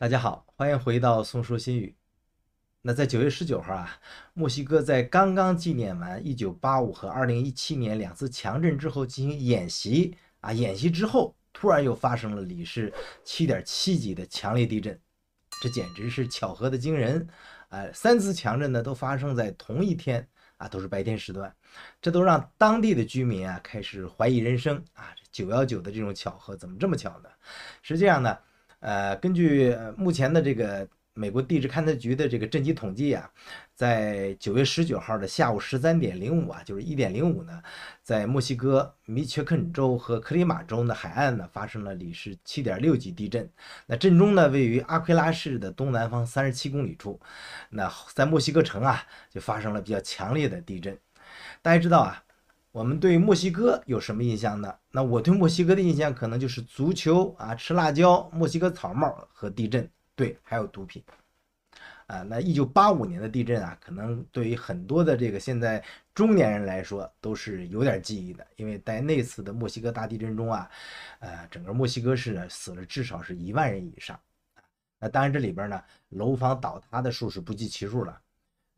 大家好，欢迎回到《宋说新语》。那在九月十九号啊，墨西哥在刚刚纪念完一九八五和二零一七年两次强震之后进行演习啊，演习之后突然又发生了里氏七点七级的强烈地震，这简直是巧合的惊人啊！三次强震呢都发生在同一天啊，都是白天时段，这都让当地的居民啊开始怀疑人生啊！九幺九的这种巧合怎么这么巧呢？实际上呢？呃，根据目前的这个美国地质勘探局的这个震级统计啊，在九月十九号的下午十三点零五啊，就是一点零五呢，在墨西哥米切肯州和克里马州的海岸呢发生了里氏七点六级地震。那震中呢位于阿奎拉市的东南方三十七公里处。那在墨西哥城啊就发生了比较强烈的地震。大家知道啊。我们对墨西哥有什么印象呢？那我对墨西哥的印象可能就是足球啊，吃辣椒，墨西哥草帽和地震。对，还有毒品。啊，那一九八五年的地震啊，可能对于很多的这个现在中年人来说都是有点记忆的，因为在那次的墨西哥大地震中啊，呃，整个墨西哥市呢死了至少是一万人以上。那当然这里边呢，楼房倒塌的数是不计其数了。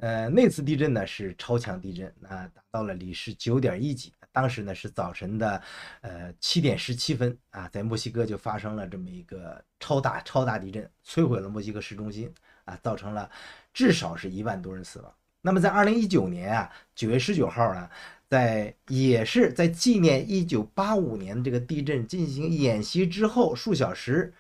呃，那次地震呢是超强地震，那达到了里氏九点一级。当时呢是早晨的呃七点十七分啊，在墨西哥就发生了这么一个超大超大地震，摧毁了墨西哥市中心啊，造成了至少是一万多人死亡。那么在二零一九年啊，九月十九号呢，在也是在纪念一九八五年这个地震进行演习之后数小时。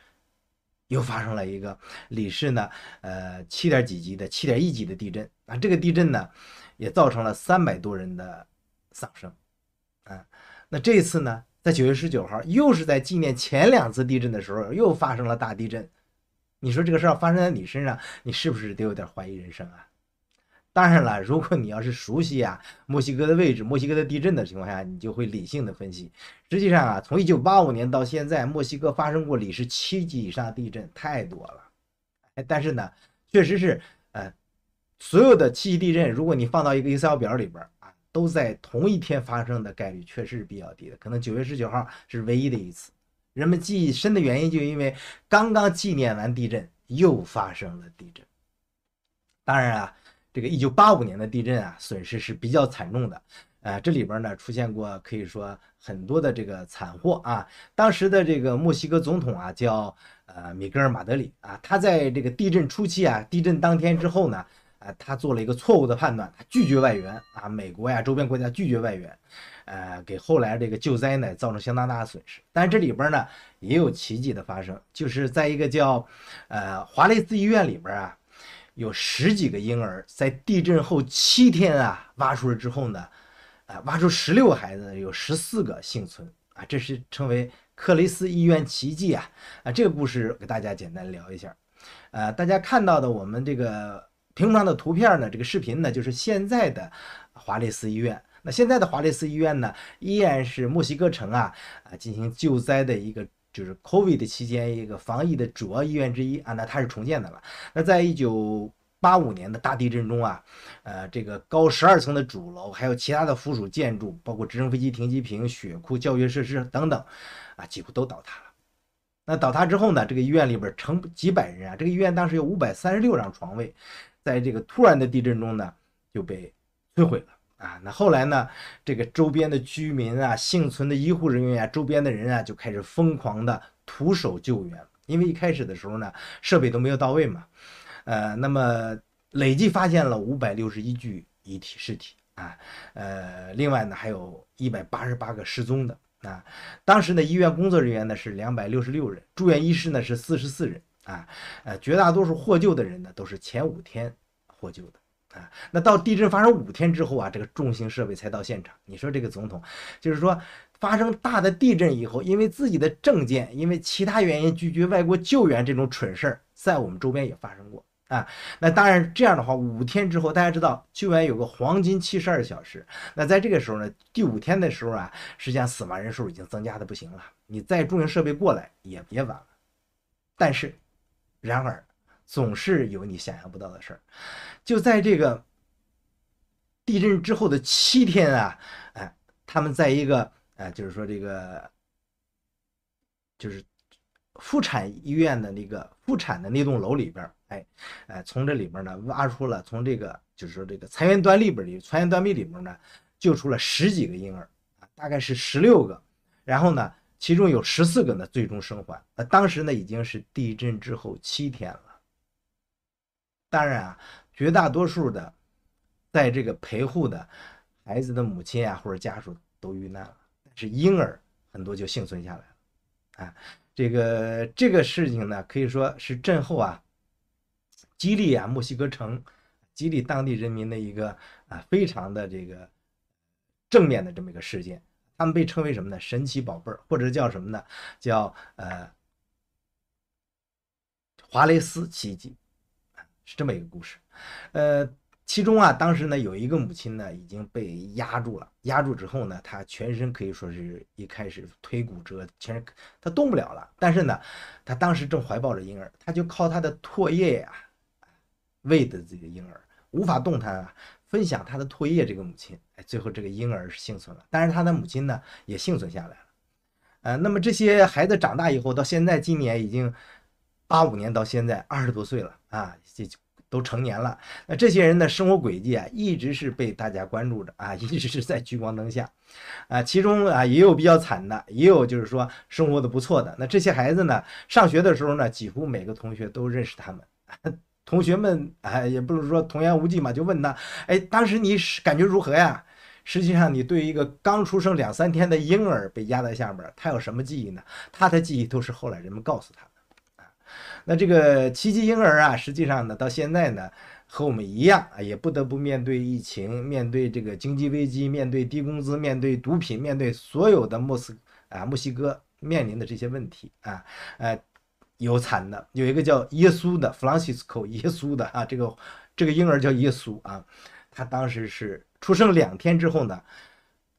又发生了一个里氏呢，呃，七点几级的、七点一级的地震啊！这个地震呢，也造成了三百多人的丧生啊！那这次呢，在九月十九号，又是在纪念前两次地震的时候，又发生了大地震。你说这个事儿发生在你身上，你是不是得有点怀疑人生啊？当然了，如果你要是熟悉啊墨西哥的位置，墨西哥的地震的情况下，你就会理性的分析。实际上啊，从一九八五年到现在，墨西哥发生过里氏七级以上地震太多了。但是呢，确实是，呃，所有的七级地震，如果你放到一个 Excel 表里边啊，都在同一天发生的概率确实是比较低的。可能九月十九号是唯一的一次。人们记忆深的原因，就因为刚刚纪念完地震，又发生了地震。当然啊。这个一九八五年的地震啊，损失是比较惨重的，呃，这里边呢出现过可以说很多的这个惨祸啊。当时的这个墨西哥总统啊，叫呃米格尔马德里啊，他在这个地震初期啊，地震当天之后呢，呃，他做了一个错误的判断，他拒绝外援啊，美国呀周边国家拒绝外援，呃，给后来这个救灾呢造成相当大的损失。但这里边呢也有奇迹的发生，就是在一个叫呃华雷斯医院里边啊。有十几个婴儿在地震后七天啊挖出来之后呢，啊挖出十六个孩子，有十四个幸存啊，这是称为克雷斯医院奇迹啊啊这个故事给大家简单聊一下，呃大家看到的我们这个平常的图片呢，这个视频呢就是现在的华雷斯医院。那现在的华雷斯医院呢，依然是墨西哥城啊啊进行救灾的一个。就是 COVID 的期间，一个防疫的主要医院之一啊，那它是重建的了。那在一九八五年的大地震中啊，呃，这个高十二层的主楼，还有其他的附属建筑，包括直升飞机停机坪、血库、教学设施等等，啊，几乎都倒塌了。那倒塌之后呢，这个医院里边成几百人啊，这个医院当时有五百三十六张床位，在这个突然的地震中呢，就被摧毁了。啊，那后来呢？这个周边的居民啊，幸存的医护人员啊，周边的人啊，就开始疯狂的徒手救援，因为一开始的时候呢，设备都没有到位嘛。呃，那么累计发现了五百六十一具遗体尸体啊，呃，另外呢，还有一百八十八个失踪的啊。当时呢，医院工作人员呢是两百六十六人，住院医师呢是四十四人啊，呃，绝大多数获救的人呢都是前五天获救的。啊，那到地震发生五天之后啊，这个重型设备才到现场。你说这个总统，就是说发生大的地震以后，因为自己的政见，因为其他原因拒绝外国救援这种蠢事儿，在我们周边也发生过啊。那当然这样的话，五天之后大家知道救援有个黄金七十二小时。那在这个时候呢，第五天的时候啊，实际上死亡人数已经增加的不行了。你再重型设备过来也别了，但是，然而。总是有你想象不到的事儿。就在这个地震之后的七天啊，哎，他们在一个哎，就是说这个，就是妇产医院的那个妇产的那栋楼里边哎，哎，从这里边呢挖出了从这个就是说这个残垣断壁里边残垣断壁里面呢救出了十几个婴儿啊，大概是十六个，然后呢，其中有十四个呢最终生还。呃，当时呢已经是地震之后七天了。当然啊，绝大多数的在这个陪护的孩子的母亲啊或者家属都遇难了，是婴儿很多就幸存下来了啊。这个这个事情呢，可以说是震后啊，激励啊墨西哥城激励当地人民的一个啊非常的这个正面的这么一个事件。他们被称为什么呢？神奇宝贝儿或者叫什么呢？叫呃华雷斯奇迹。是这么一个故事，呃，其中啊，当时呢，有一个母亲呢已经被压住了，压住之后呢，她全身可以说是一开始腿骨折，全身她动不了了。但是呢，她当时正怀抱着婴儿，她就靠她的唾液呀喂的这个婴儿，无法动弹，啊。分享她的唾液。这个母亲哎，最后这个婴儿是幸存了，但是她的母亲呢也幸存下来了。呃，那么这些孩子长大以后，到现在今年已经。八五年到现在二十多岁了啊，这都成年了。那这些人的生活轨迹啊，一直是被大家关注着啊，一直是在聚光灯下啊。其中啊，也有比较惨的，也有就是说生活的不错的。那这些孩子呢，上学的时候呢，几乎每个同学都认识他们。同学们啊，也不是说童言无忌嘛，就问他：哎，当时你是感觉如何呀？实际上，你对一个刚出生两三天的婴儿被压在下面，他有什么记忆呢？他的记忆都是后来人们告诉他。那这个奇迹婴儿啊，实际上呢，到现在呢，和我们一样啊，也不得不面对疫情，面对这个经济危机，面对低工资，面对毒品，面对所有的莫斯啊墨西哥面临的这些问题啊，呃，有惨的，有一个叫耶稣的，Francisco 耶稣的啊，这个这个婴儿叫耶稣啊，他当时是出生两天之后呢。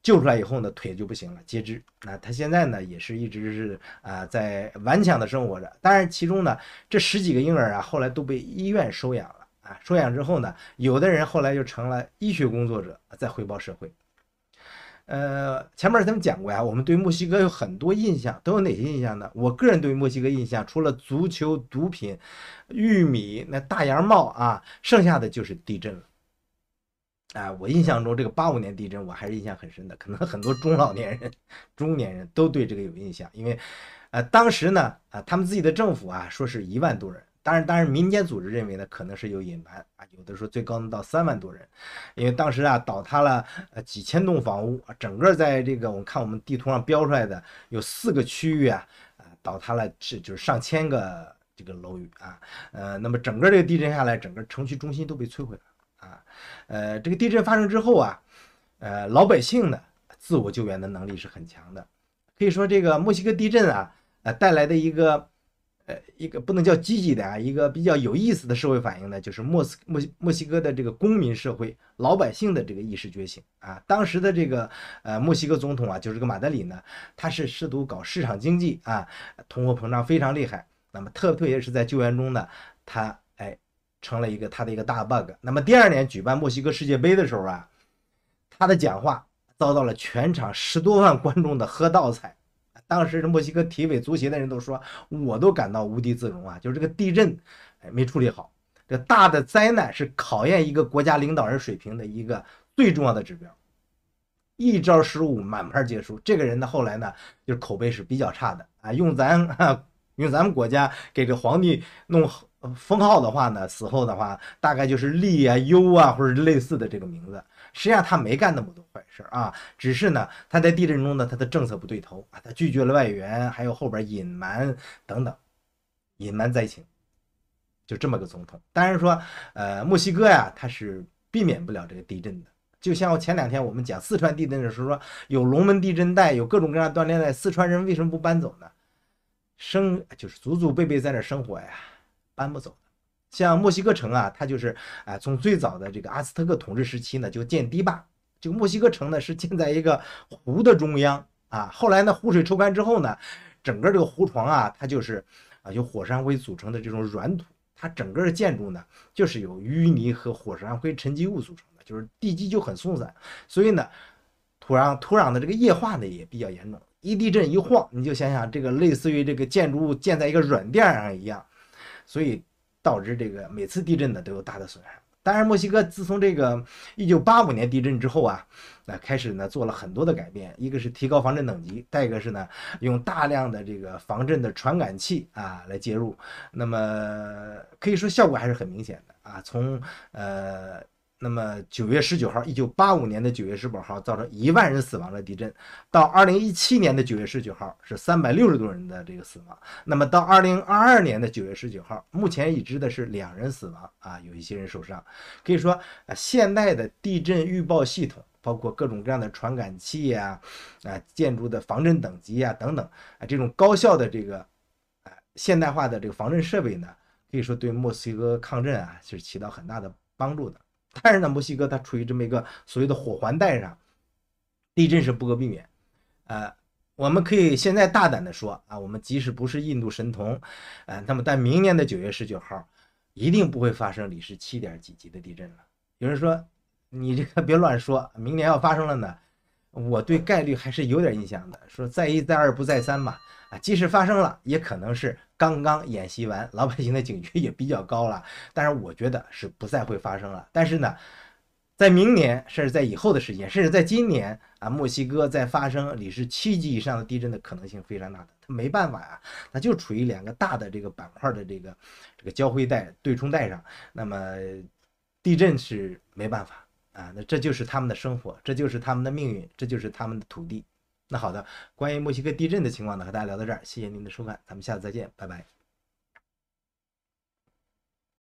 救出来以后呢，腿就不行了，截肢。那他现在呢，也是一直是啊，在顽强的生活着。当然，其中呢，这十几个婴儿啊，后来都被医院收养了啊。收养之后呢，有的人后来就成了医学工作者，在回报社会。呃，前面咱们讲过呀，我们对墨西哥有很多印象，都有哪些印象呢？我个人对墨西哥印象，除了足球、毒品、玉米、那大檐帽啊，剩下的就是地震了。啊，我印象中这个八五年地震，我还是印象很深的。可能很多中老年人、中年人都对这个有印象，因为，呃，当时呢，啊，他们自己的政府啊说是一万多人，当然，当然，民间组织认为呢可能是有隐瞒啊，有的说最高能到三万多人，因为当时啊，倒塌了呃几千栋房屋，整个在这个我看我们地图上标出来的有四个区域啊，啊倒塌了是就是上千个这个楼宇啊，呃，那么整个这个地震下来，整个城区中心都被摧毁了。啊，呃，这个地震发生之后啊，呃，老百姓呢自我救援的能力是很强的，可以说这个墨西哥地震啊，呃，带来的一个，呃，一个不能叫积极的啊，一个比较有意思的社会反应呢，就是墨斯墨墨西哥的这个公民社会、老百姓的这个意识觉醒啊。当时的这个呃墨西哥总统啊，就是这个马德里呢，他是试图搞市场经济啊，通货膨胀非常厉害，那么特别是在救援中呢，他。成了一个他的一个大 bug。那么第二年举办墨西哥世界杯的时候啊，他的讲话遭到了全场十多万观众的喝倒彩。当时墨西哥体委足协的人都说，我都感到无地自容啊！就是这个地震，哎，没处理好。这大的灾难是考验一个国家领导人水平的一个最重要的指标。一招失误，满盘皆输。这个人呢，后来呢，就是口碑是比较差的啊。用咱 用咱们国家给这皇帝弄。封号的话呢，死后的话大概就是利啊、优啊，或者类似的这个名字。实际上他没干那么多坏事儿啊，只是呢他在地震中呢他的政策不对头啊，他拒绝了外援，还有后边隐瞒等等，隐瞒灾情，就这么个总统。当然说，呃，墨西哥呀，他是避免不了这个地震的。就像前两天我们讲四川地震的时候说，有龙门地震带，有各种各样断裂带，四川人为什么不搬走呢？生就是祖祖辈辈在那生活呀。搬不走的，像墨西哥城啊，它就是啊，从最早的这个阿斯特克统治时期呢，就建堤坝。这个墨西哥城呢，是建在一个湖的中央啊。后来呢，湖水抽干之后呢，整个这个湖床啊，它就是啊，由火山灰组成的这种软土。它整个建筑呢，就是由淤泥和火山灰沉积物组成的，就是地基就很松散。所以呢，土壤土壤的这个液化呢也比较严重。一地震一晃，你就想想这个类似于这个建筑物建在一个软垫上一样。所以导致这个每次地震呢都有大的损害。当然，墨西哥自从这个一九八五年地震之后啊，呃开始呢做了很多的改变，一个是提高防震等级，再一个是呢用大量的这个防震的传感器啊来接入。那么可以说效果还是很明显的啊，从呃。那么九月十九号，一九八五年的九月十九号造成一万人死亡的地震，到二零一七年的九月十九号是三百六十多人的这个死亡。那么到二零二二年的九月十九号，目前已知的是两人死亡啊，有一些人受伤。可以说，啊、现代的地震预报系统，包括各种各样的传感器呀，啊，建筑的防震等级啊等等，啊，这种高效的这个，啊，现代化的这个防震设备呢，可以说对墨西哥抗震啊是起到很大的帮助的。但是呢，墨西哥它处于这么一个所谓的火环带上，地震是不可避免。呃，我们可以现在大胆的说啊，我们即使不是印度神童，呃，那么在明年的九月十九号，一定不会发生里氏七点几级的地震了。有人说，你这个别乱说，明年要发生了呢？我对概率还是有点印象的，说再一再二不再三嘛，啊，即使发生了，也可能是。刚刚演习完，老百姓的警觉也比较高了。但是我觉得是不再会发生了。但是呢，在明年，甚至在以后的时间，甚至在今年啊，墨西哥在发生里氏七级以上的地震的可能性非常大的。它没办法呀，它就处于两个大的这个板块的这个这个交汇带、对冲带上。那么地震是没办法啊，那这就是他们的生活，这就是他们的命运，这就是他们的土地。那好的，关于墨西哥地震的情况呢，和大家聊到这儿，谢谢您的收看，咱们下次再见，拜拜。